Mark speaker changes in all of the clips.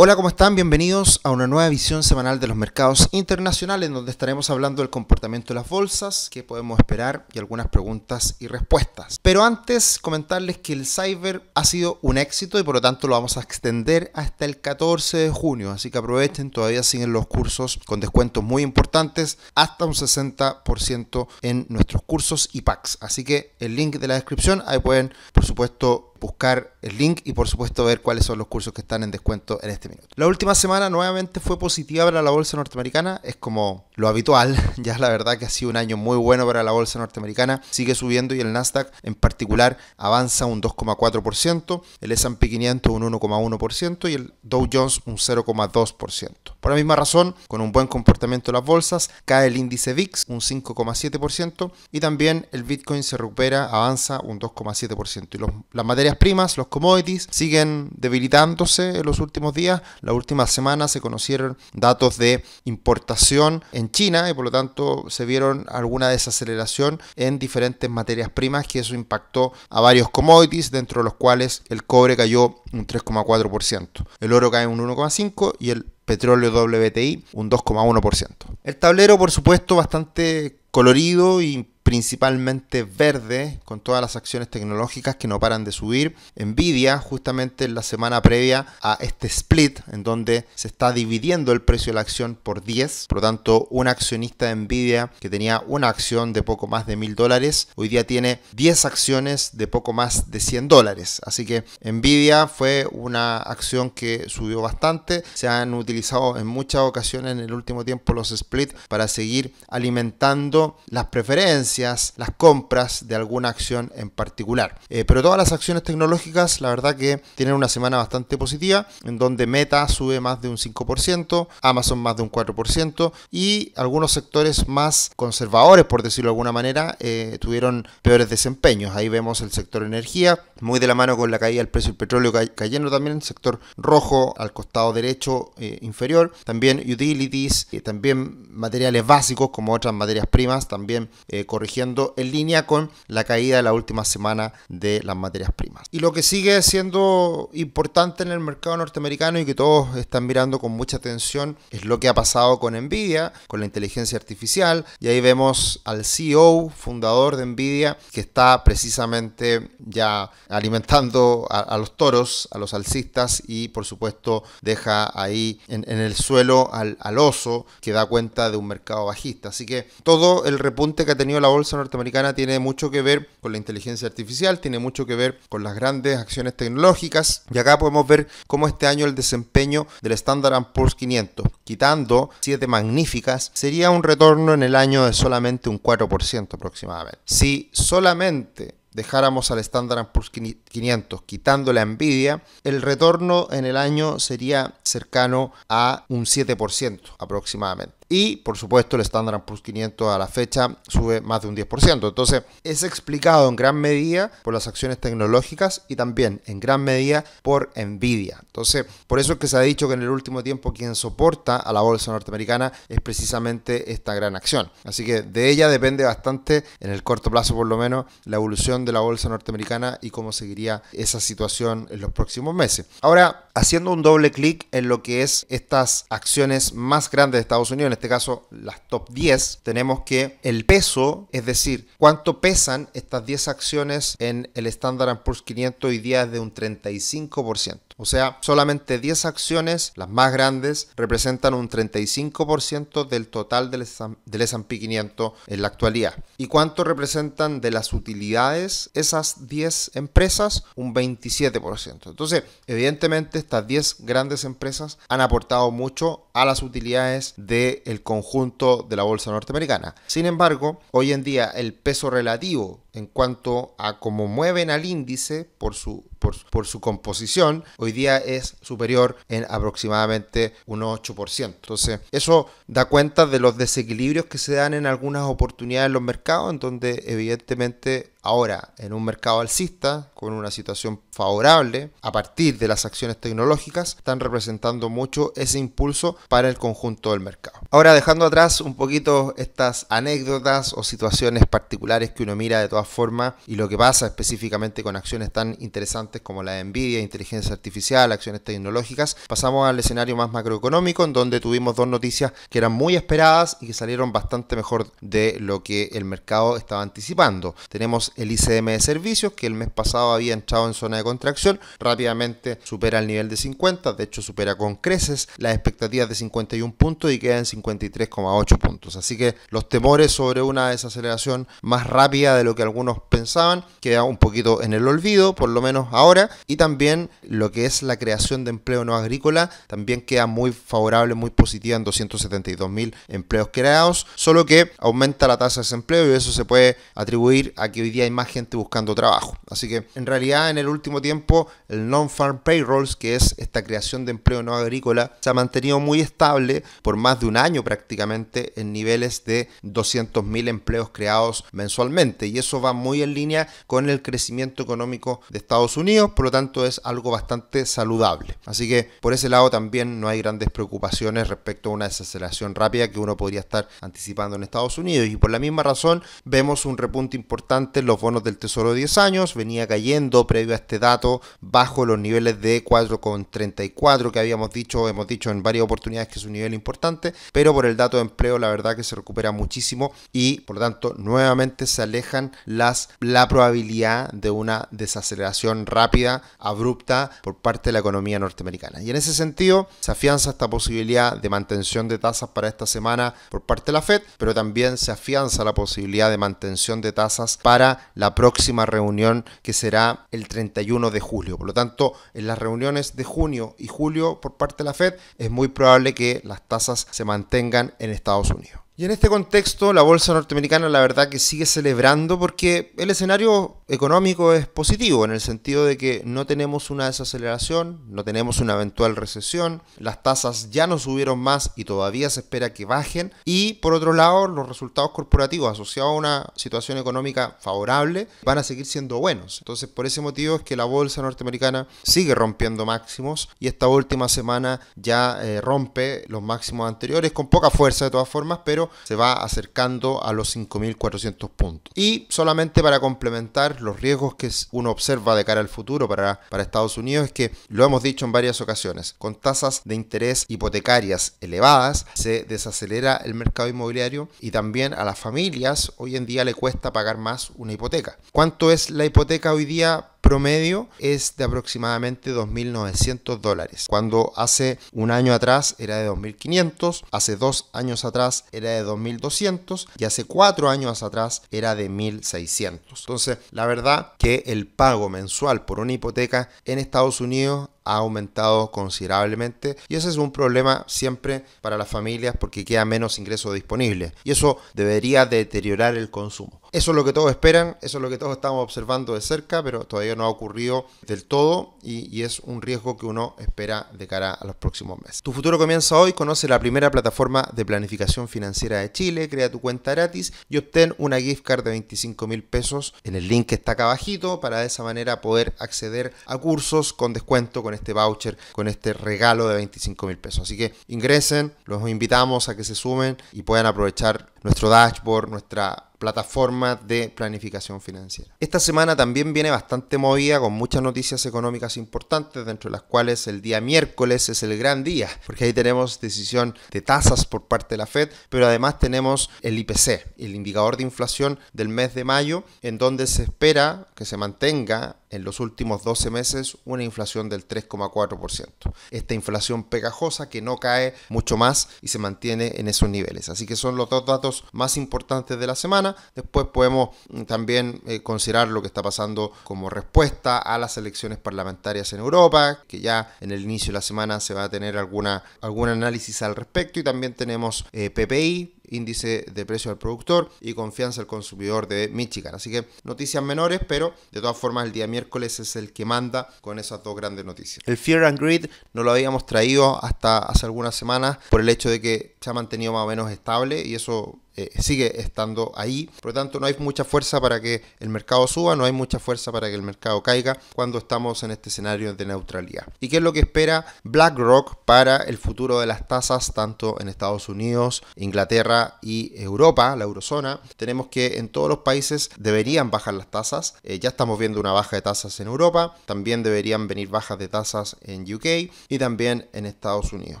Speaker 1: Hola, ¿cómo están? Bienvenidos a una nueva visión semanal de los mercados internacionales, donde estaremos hablando del comportamiento de las bolsas, qué podemos esperar y algunas preguntas y respuestas. Pero antes, comentarles que el Cyber ha sido un éxito y por lo tanto lo vamos a extender hasta el 14 de junio, así que aprovechen, todavía siguen los cursos con descuentos muy importantes, hasta un 60% en nuestros cursos y packs. Así que el link de la descripción, ahí pueden, por supuesto, buscar el link y por supuesto ver cuáles son los cursos que están en descuento en este minuto. La última semana nuevamente fue positiva para la bolsa norteamericana, es como lo habitual, ya es la verdad que ha sido un año muy bueno para la bolsa norteamericana, sigue subiendo y el Nasdaq en particular avanza un 2,4%, el S&P 500 un 1,1% y el Dow Jones un 0,2%. Por la misma razón, con un buen comportamiento de las bolsas, cae el índice VIX un 5,7% y también el Bitcoin se recupera, avanza un 2,7%. Y las materias primas, los commodities, siguen debilitándose en los últimos días. La última semana se conocieron datos de importación en China y por lo tanto se vieron alguna desaceleración en diferentes materias primas que eso impactó a varios commodities, dentro de los cuales el cobre cayó un 3,4%, el oro cae un 1,5% y el petróleo WTI un 2,1%. El tablero, por supuesto, bastante colorido y principalmente verde, con todas las acciones tecnológicas que no paran de subir. Nvidia, justamente en la semana previa a este split, en donde se está dividiendo el precio de la acción por 10, por lo tanto, un accionista de Nvidia que tenía una acción de poco más de mil dólares, hoy día tiene 10 acciones de poco más de 100 dólares. Así que Nvidia fue una acción que subió bastante, se han utilizado en muchas ocasiones en el último tiempo los splits para seguir alimentando las preferencias las compras de alguna acción en particular. Eh, pero todas las acciones tecnológicas, la verdad que tienen una semana bastante positiva, en donde Meta sube más de un 5%, Amazon más de un 4% y algunos sectores más conservadores, por decirlo de alguna manera, eh, tuvieron peores desempeños. Ahí vemos el sector energía, muy de la mano con la caída del precio del petróleo cayendo también, el sector rojo al costado derecho eh, inferior, también utilities, también materiales básicos como otras materias primas, también corrigiendo en línea con la caída de la última semana de las materias primas. Y lo que sigue siendo importante en el mercado norteamericano y que todos están mirando con mucha atención es lo que ha pasado con Nvidia, con la inteligencia artificial. Y ahí vemos al CEO, fundador de Nvidia, que está precisamente ya alimentando a, los toros, a los alcistas y por supuesto deja ahí en, el suelo al, al oso que da cuenta de un mercado bajista. Así que todo el repunte que ha tenido la bolsa norteamericana tiene mucho que ver con la inteligencia artificial, tiene mucho que ver con las grandes acciones tecnológicas. Y acá podemos ver cómo este año el desempeño del Standard Poor's 500, quitando siete magníficas, sería un retorno en el año de solamente un 4% aproximadamente. Si solamente dejáramos al Standard Poor's 500 quitando la envidia, el retorno en el año sería cercano a un 7% aproximadamente. Y, por supuesto, el Standard plus 500 a la fecha sube más de un 10%. Entonces, es explicado en gran medida por las acciones tecnológicas y también en gran medida por Nvidia. Entonces, por eso es que se ha dicho que en el último tiempo quien soporta a la bolsa norteamericana es precisamente esta gran acción. Así que de ella depende bastante, en el corto plazo por lo menos, la evolución de la bolsa norteamericana y cómo seguiría esa situación en los próximos meses. Ahora, haciendo un doble clic en lo que es estas acciones más grandes de Estados Unidos, este caso las top 10, tenemos que el peso, es decir, cuánto pesan estas 10 acciones en el Standard Poor's 500 hoy día es de un 35%. O sea, solamente 10 acciones, las más grandes, representan un 35% del total del S&P 500 en la actualidad. ¿Y cuánto representan de las utilidades esas 10 empresas? Un 27%. Entonces, evidentemente estas 10 grandes empresas han aportado mucho a las utilidades del conjunto de la bolsa norteamericana. Sin embargo, hoy en día el peso relativo en cuanto a cómo mueven al índice por su por, su composición, hoy día es superior en aproximadamente un 8%. Entonces, eso da cuenta de los desequilibrios que se dan en algunas oportunidades en los mercados, en donde evidentemente Ahora, en un mercado alcista, con una situación favorable, a partir de las acciones tecnológicas, están representando mucho ese impulso para el conjunto del mercado. Ahora, dejando atrás un poquito estas anécdotas o situaciones particulares que uno mira de todas formas y lo que pasa específicamente con acciones tan interesantes como la de Nvidia, inteligencia artificial, acciones tecnológicas, pasamos al escenario más macroeconómico, en donde tuvimos dos noticias que eran muy esperadas y que salieron bastante mejor de lo que el mercado estaba anticipando. Tenemos el ICM de servicios, que el mes pasado había entrado en zona de contracción, rápidamente supera el nivel de 50, de hecho supera con creces las expectativas de 51 puntos y queda en 53,8 puntos. Así que los temores sobre una desaceleración más rápida de lo que algunos pensaban queda un poquito en el olvido, por lo menos ahora, y también lo que es la creación de empleo no agrícola también queda muy favorable, muy positiva en 272.000 empleos creados, solo que aumenta la tasa de desempleo y eso se puede atribuir a que hoy día hay más gente buscando trabajo. Así que en realidad en el último tiempo el non-farm payrolls, que es esta creación de empleo no agrícola, se ha mantenido muy estable por más de un año prácticamente en niveles de 200.000 empleos creados mensualmente. Y eso va muy en línea con el crecimiento económico de Estados Unidos, por lo tanto es algo bastante saludable. Así que por ese lado también no hay grandes preocupaciones respecto a una desaceleración rápida que uno podría estar anticipando en Estados Unidos. Y por la misma razón vemos un repunte importante en los bonos del Tesoro de 10 años, venía cayendo previo a este dato bajo los niveles de 4,34 que habíamos dicho, hemos dicho en varias oportunidades que es un nivel importante, pero por el dato de empleo la verdad que se recupera muchísimo y por lo tanto nuevamente se alejan las, la probabilidad de una desaceleración rápida, abrupta por parte de la economía norteamericana. Y en ese sentido se afianza esta posibilidad de mantención de tasas para esta semana por parte de la Fed, pero también se afianza la posibilidad de mantención de tasas para la próxima reunión que será el 31 de julio. Por lo tanto, en las reuniones de junio y julio por parte de la Fed es muy probable que las tasas se mantengan en Estados Unidos. Y en este contexto, la bolsa norteamericana la verdad que sigue celebrando porque el escenario económico es positivo en el sentido de que no tenemos una desaceleración, no tenemos una eventual recesión, las tasas ya no subieron más y todavía se espera que bajen y por otro lado los resultados corporativos asociados a una situación económica favorable van a seguir siendo buenos. Entonces por ese motivo es que la bolsa norteamericana sigue rompiendo máximos y esta última semana ya eh, rompe los máximos anteriores con poca fuerza de todas formas, pero se va acercando a los 5.400 puntos. Y solamente para complementar los riesgos que uno observa de cara al futuro para, para Estados Unidos es que, lo hemos dicho en varias ocasiones, con tasas de interés hipotecarias elevadas se desacelera el mercado inmobiliario y también a las familias hoy en día le cuesta pagar más una hipoteca. ¿Cuánto es la hipoteca hoy día promedio es de aproximadamente 2.900 dólares, cuando hace un año atrás era de 2.500, hace dos años atrás era de 2.200 y hace cuatro años atrás era de 1.600. Entonces, la verdad que el pago mensual por una hipoteca en Estados Unidos ha aumentado considerablemente y ese es un problema siempre para las familias porque queda menos ingreso disponible y eso debería deteriorar el consumo. Eso es lo que todos esperan, eso es lo que todos estamos observando de cerca, pero todavía no ha ocurrido del todo y, es un riesgo que uno espera de cara a los próximos meses. Tu futuro comienza hoy, conoce la primera plataforma de planificación financiera de Chile, crea tu cuenta gratis y obtén una gift card de 25 mil pesos en el link que está acá abajito para de esa manera poder acceder a cursos con descuento, con este voucher, con este regalo de 25 mil pesos. Así que ingresen, los invitamos a que se sumen y puedan aprovechar nuestro dashboard, nuestra plataforma de planificación financiera. Esta semana también viene bastante movida con muchas noticias económicas importantes, dentro de las cuales el día miércoles es el gran día, porque ahí tenemos decisión de tasas por parte de la Fed, pero además tenemos el IPC, el indicador de inflación del mes de mayo, en donde se espera que se mantenga en los últimos 12 meses una inflación del 3,4%. Esta inflación pegajosa que no cae mucho más y se mantiene en esos niveles. Así que son los dos datos más importantes de la semana. Después podemos mm, también eh, considerar lo que está pasando como respuesta a las elecciones parlamentarias en Europa, que ya en el inicio de la semana se va a tener alguna, algún análisis al respecto. Y también tenemos eh, PPI, índice de precio al productor y confianza al consumidor de Michigan. Así que noticias menores, pero de todas formas el día miércoles es el que manda con esas dos grandes noticias. El Fear and Greed no lo habíamos traído hasta hace algunas semanas por el hecho de que se ha mantenido más o menos estable y eso eh, sigue estando ahí. Por lo tanto, no hay mucha fuerza para que el mercado suba, no hay mucha fuerza para que el mercado caiga cuando estamos en este escenario de neutralidad. ¿Y qué es lo que espera BlackRock para el futuro de las tasas tanto en Estados Unidos, Inglaterra y Europa, la eurozona? Tenemos que en todos los países deberían bajar las tasas. Eh, ya estamos viendo una baja de tasas en Europa, también deberían venir bajas de tasas en UK y también en Estados Unidos.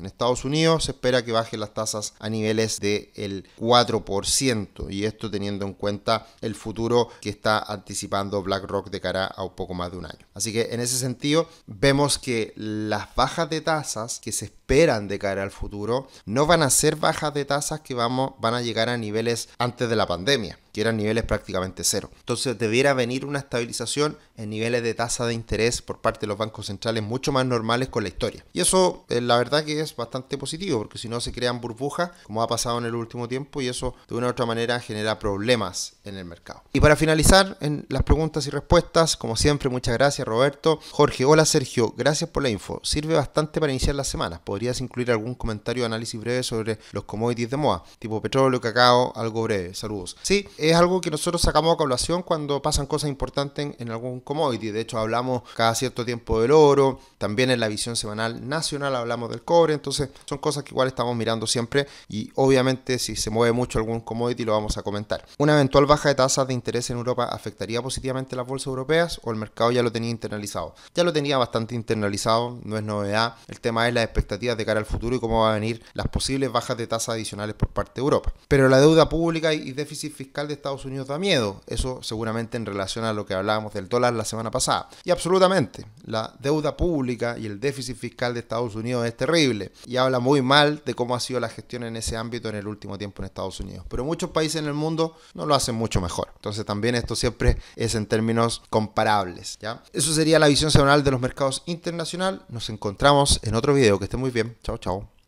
Speaker 1: En Estados Unidos se espera que bajen las tasas a niveles del de 4% ciento y esto teniendo en cuenta el futuro que está anticipando BlackRock de cara a un poco más de un año. Así que en ese sentido, vemos que las bajas de tasas que se esperan de caer al futuro no van a ser bajas de tasas que vamos, van a llegar a niveles antes de la pandemia, que eran niveles prácticamente cero. Entonces debiera venir una estabilización en niveles de tasa de interés por parte de los bancos centrales mucho más normales con la historia. Y eso eh, la verdad que es bastante positivo, porque si no se crean burbujas, como ha pasado en el último tiempo, y eso de una u otra manera genera problemas en el mercado. Y para finalizar, en las preguntas y respuestas, como siempre, muchas gracias Roberto. Jorge, hola Sergio, gracias por la info. Sirve bastante para iniciar la semana incluir algún comentario o análisis breve sobre los commodities de moda, tipo petróleo, cacao, algo breve. Saludos. Sí, es algo que nosotros sacamos a colación cuando pasan cosas importantes en, algún commodity. De hecho, hablamos cada cierto tiempo del oro, también en la visión semanal nacional hablamos del cobre, entonces son cosas que igual estamos mirando siempre y obviamente si se mueve mucho algún commodity lo vamos a comentar. Una eventual baja de tasas de interés en Europa afectaría positivamente las bolsas europeas o el mercado ya lo tenía internalizado. Ya lo tenía bastante internalizado, no es novedad. El tema es la expectativa de cara al futuro y cómo van a venir las posibles bajas de tasas adicionales por parte de Europa. Pero la deuda pública y déficit fiscal de Estados Unidos da miedo, eso seguramente en relación a lo que hablábamos del dólar la semana pasada. Y absolutamente, la deuda pública y el déficit fiscal de Estados Unidos es terrible y habla muy mal de cómo ha sido la gestión en ese ámbito en el último tiempo en Estados Unidos. Pero muchos países en el mundo no lo hacen mucho mejor. Entonces también esto siempre es en términos comparables. ¿ya? Eso sería la visión semanal de los mercados internacional. Nos encontramos en otro video. Que esté muy bien. Chao, chao.